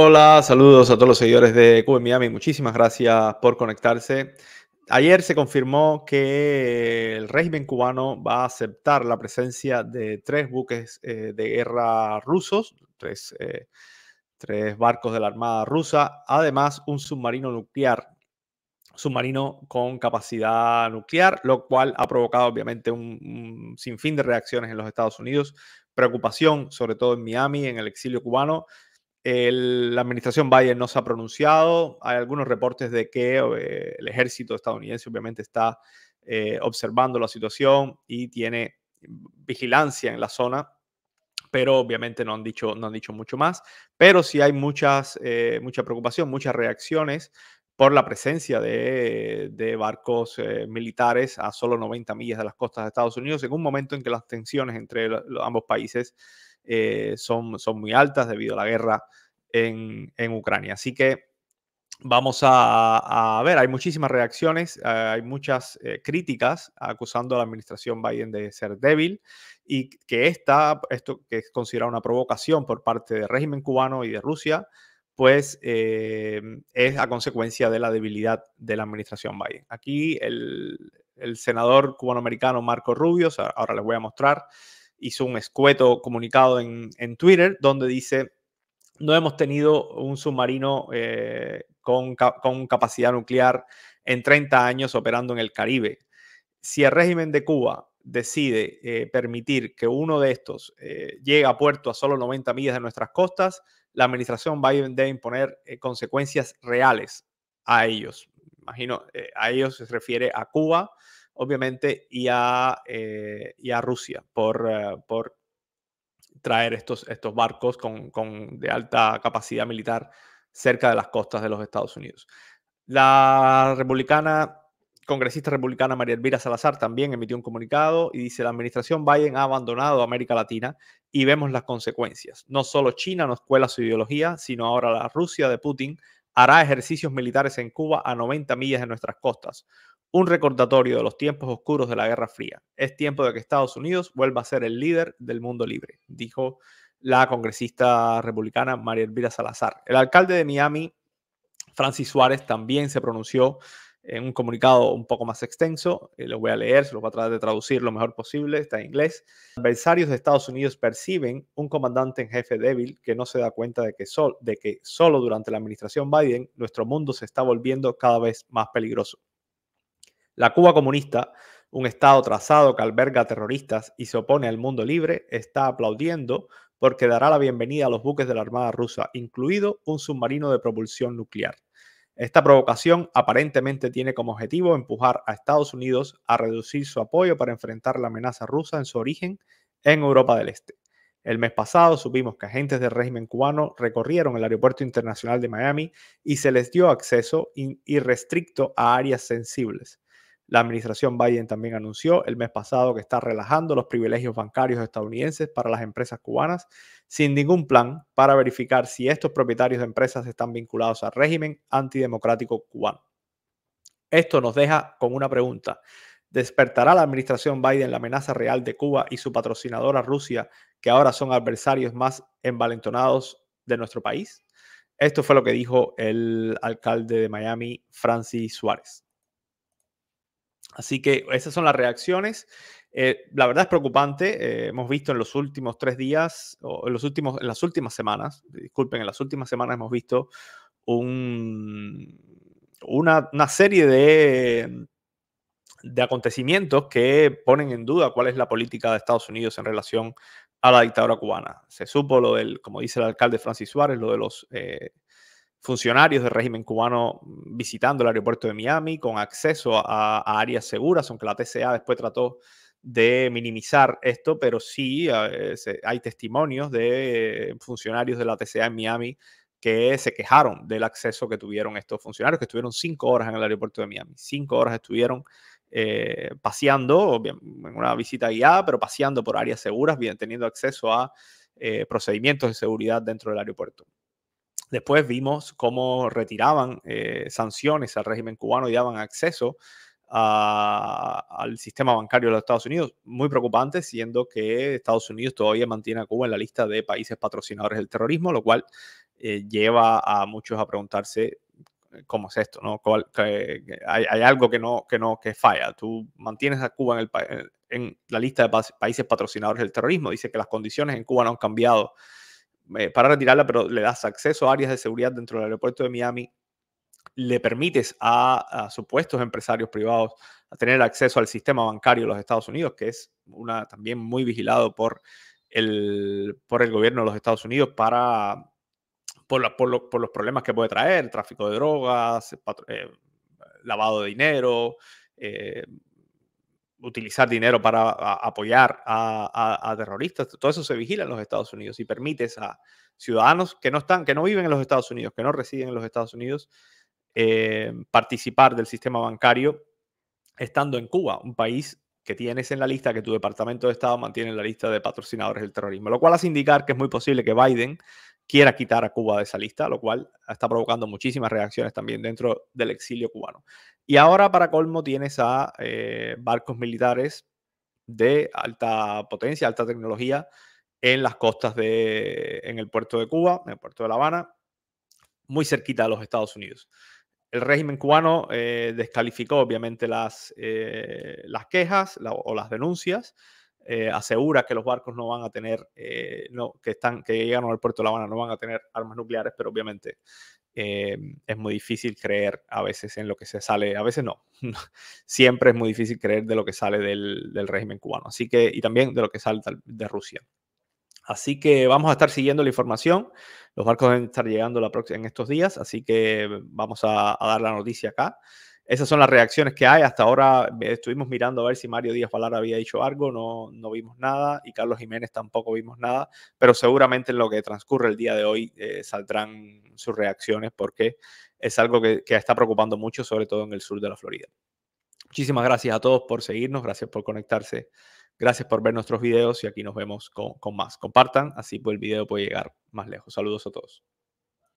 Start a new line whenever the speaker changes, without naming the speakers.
Hola, saludos a todos los seguidores de Cuba en Miami. Muchísimas gracias por conectarse. Ayer se confirmó que el régimen cubano va a aceptar la presencia de tres buques eh, de guerra rusos, eh, tres, barcos de la Armada rusa, además un submarino nuclear, submarino con capacidad nuclear, lo cual ha provocado obviamente un, un sinfín de reacciones en los Estados Unidos, preocupación sobre todo en Miami, en el exilio cubano la administración Biden no se ha pronunciado. Hay algunos reportes de que eh, el ejército estadounidense obviamente está eh, observando la situación y tiene vigilancia en la zona, pero obviamente no han dicho, no han dicho mucho más. Pero sí hay muchas, eh, mucha preocupación, muchas reacciones por la presencia de, barcos militares a solo 90 millas de las costas de Estados Unidos, en un momento en que las tensiones entre los, ambos países son, son muy altas debido a la guerra en, Ucrania. Así que vamos a, ver, hay muchísimas reacciones, eh, hay muchas eh, críticas acusando a la administración Biden de ser débil y que esta, esto que es considerado una provocación por parte del régimen cubano y de Rusia, pues eh, es a consecuencia de la debilidad de la administración Biden. Aquí el, senador cubanoamericano Marco Rubio, ahora les voy a mostrar, hizo un escueto comunicado en, en Twitter donde dice no hemos tenido un submarino eh, con, capacidad nuclear en 30 años operando en el Caribe. Si el régimen de Cuba decide eh, permitir que uno de estos eh, llegue a puerto a solo 90 millas de nuestras costas, la administración Biden debe imponer consecuencias reales a ellos. Imagino, a ellos se refiere a Cuba, obviamente, y a, y a Rusia por, por traer estos, estos barcos de alta capacidad militar cerca de las costas de los Estados Unidos. La republicana, congresista republicana María Elvira Salazar también emitió un comunicado y dice, la administración Biden ha abandonado América Latina y vemos las consecuencias. No solo China nos cuela su ideología, sino ahora la Rusia de Putin hará ejercicios militares en Cuba a 90 millas de nuestras costas un recordatorio de los tiempos oscuros de la Guerra Fría. Es tiempo de que Estados Unidos vuelva a ser el líder del mundo libre, dijo la congresista republicana María Elvira Salazar. El alcalde de Miami, Francis Suárez, también se pronunció en un comunicado un poco más extenso. Eh, lo voy a leer, se lo voy a tratar de traducir lo mejor posible, está en inglés. Adversarios de Estados Unidos perciben un comandante en jefe débil que no se da cuenta de que, sol, de que solo durante la administración Biden nuestro mundo se está volviendo cada vez más peligroso. La Cuba comunista, un Estado trazado que alberga terroristas y se opone al mundo libre, está aplaudiendo porque dará la bienvenida a los buques de la Armada rusa, incluido un submarino de propulsión nuclear. Esta provocación aparentemente tiene como objetivo empujar a Estados Unidos a reducir su apoyo para enfrentar la amenaza rusa en su origen en Europa del Este. El mes pasado supimos que agentes del régimen cubano recorrieron el aeropuerto internacional de Miami y se les dio acceso irrestricto a áreas sensibles. La administración Biden también anunció el mes pasado que está relajando los privilegios bancarios estadounidenses para las empresas cubanas sin ningún plan para verificar si estos propietarios de empresas están vinculados al régimen antidemocrático cubano. Esto nos deja con una pregunta. ¿Despertará la administración Biden la amenaza real de Cuba y su patrocinadora Rusia, que ahora son adversarios más envalentonados de nuestro país? Esto fue lo que dijo el alcalde de Miami, Francis Suárez. Así que esas son las reacciones. Eh, la verdad es preocupante. Eh, hemos visto en los últimos tres días, o en, los últimos, en las últimas semanas, disculpen, en las últimas semanas hemos visto una, serie de, acontecimientos que ponen en duda cuál es la política de Estados Unidos en relación a la dictadura cubana. Se supo lo del, como dice el alcalde Francis Suárez, lo de los eh, funcionarios del régimen cubano visitando el aeropuerto de Miami con acceso a, áreas seguras, aunque la TCA después trató de minimizar esto, pero sí eh, hay testimonios de eh, funcionarios de la TCA en Miami que se quejaron del acceso que tuvieron estos funcionarios, que estuvieron cinco horas en el aeropuerto de Miami. Cinco horas estuvieron eh, paseando, en una visita guiada, pero paseando por áreas seguras, bien, teniendo acceso a procedimientos de seguridad dentro del aeropuerto. Después vimos cómo retiraban eh, sanciones al régimen cubano y daban acceso al sistema bancario de los Estados Unidos. Muy preocupante, siendo que Estados Unidos todavía mantiene a Cuba en la lista de países patrocinadores del terrorismo, lo cual eh, lleva a muchos a preguntarse eh, cómo es esto, ¿no? hay, algo que no, que no, que falla. Tú mantienes a Cuba en, en la lista de países patrocinadores del terrorismo. Dice que las condiciones en Cuba no han cambiado eh, para retirarla, pero le das acceso a áreas de seguridad dentro del aeropuerto de Miami, le permites a, supuestos empresarios privados a tener acceso al sistema bancario de los Estados Unidos, que es una también muy vigilado por el, por el gobierno de los Estados Unidos para, por, por, los problemas que puede traer, tráfico de drogas, eh, lavado de dinero, eh, utilizar dinero para apoyar a, terroristas. Todo eso se vigila en los Estados Unidos y permites a ciudadanos que no están, que no viven en los Estados Unidos, que no residen en los Estados Unidos, eh, participar del sistema bancario estando en Cuba, un país que tienes en la lista, que tu Departamento de Estado mantiene en la lista de patrocinadores del terrorismo, lo cual hace indicar que es muy posible que Biden quiera quitar a Cuba de esa lista, lo cual está provocando muchísimas reacciones también dentro del exilio cubano. Y ahora, para colmo, tienes a eh, barcos militares de alta potencia, alta tecnología, en las costas de, en el puerto de Cuba, en el puerto de La Habana, muy cerquita de los Estados Unidos. El régimen cubano eh, descalificó obviamente las, eh, las quejas o las denuncias eh, asegura que los barcos no van a tener, eh, no, que, están, que llegaron al puerto de La Habana no van a tener armas nucleares, pero obviamente eh, es muy difícil creer a veces en lo que se sale, a veces no, siempre es muy difícil creer de lo que sale del, del, régimen cubano, así que, y también de lo que sale de Rusia. Así que vamos a estar siguiendo la información. Los barcos deben estar llegando la en estos días, así que vamos a, a dar la noticia acá esas son las reacciones que hay. Hasta ahora eh, estuvimos mirando a ver si Mario Díaz Valar había dicho algo, no, no vimos nada y Carlos Jiménez tampoco vimos nada, pero seguramente en lo que transcurre el día de hoy eh, saldrán sus reacciones porque es algo que, está preocupando mucho, sobre todo en el sur de la Florida. Muchísimas gracias a todos por seguirnos, gracias por conectarse, gracias por ver nuestros videos y aquí nos vemos con, más. Compartan, así pues el video puede llegar más lejos. Saludos a todos.